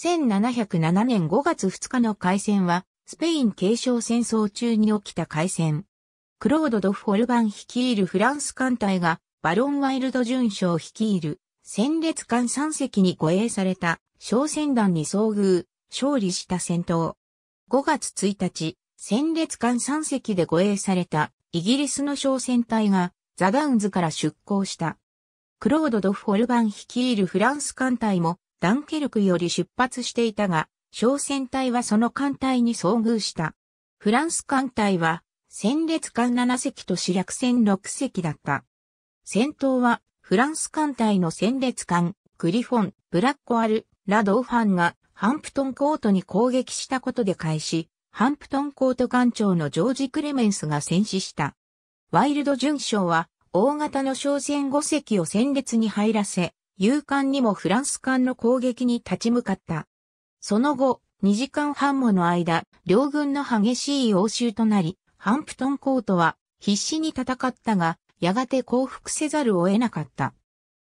1707年5月2日の海戦は、スペイン継承戦争中に起きた海戦。クロード・ド・フォルバン率いるフランス艦隊が、バロン・ワイルド巡将率いる、戦列艦3隻に護衛された、小船団に遭遇、勝利した戦闘。5月1日、戦列艦3隻で護衛された、イギリスの小船隊が、ザ・ダウンズから出港した。クロード・ド・フォルバン率いるフランス艦隊も、ダンケルクより出発していたが、小戦隊はその艦隊に遭遇した。フランス艦隊は、戦列艦7隻と主略戦6隻だった。戦闘は、フランス艦隊の戦列艦、グリフォン、ブラッコアル、ラドーファンが、ハンプトンコートに攻撃したことで開始、ハンプトンコート艦長のジョージ・クレメンスが戦死した。ワイルド巡将は、大型の商船5隻を戦列に入らせ、勇敢にもフランス艦の攻撃に立ち向かった。その後、2時間半もの間、両軍の激しい応酬となり、ハンプトンコートは必死に戦ったが、やがて降伏せざるを得なかった。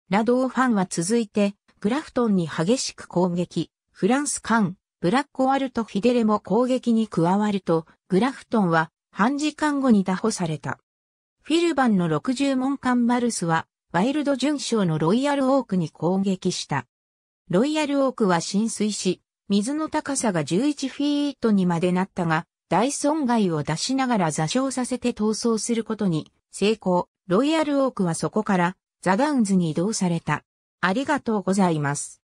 ラドーファンは続いて、グラフトンに激しく攻撃、フランス艦、ブラッオアルト・フィデレも攻撃に加わると、グラフトンは半時間後に打破された。フィルバンの60門艦マルスはワイルド準将のロイヤルオークに攻撃した。ロイヤルオークは浸水し、水の高さが11フィートにまでなったが、大損害を出しながら座礁させて逃走することに成功。ロイヤルオークはそこからザガウンズに移動された。ありがとうございます。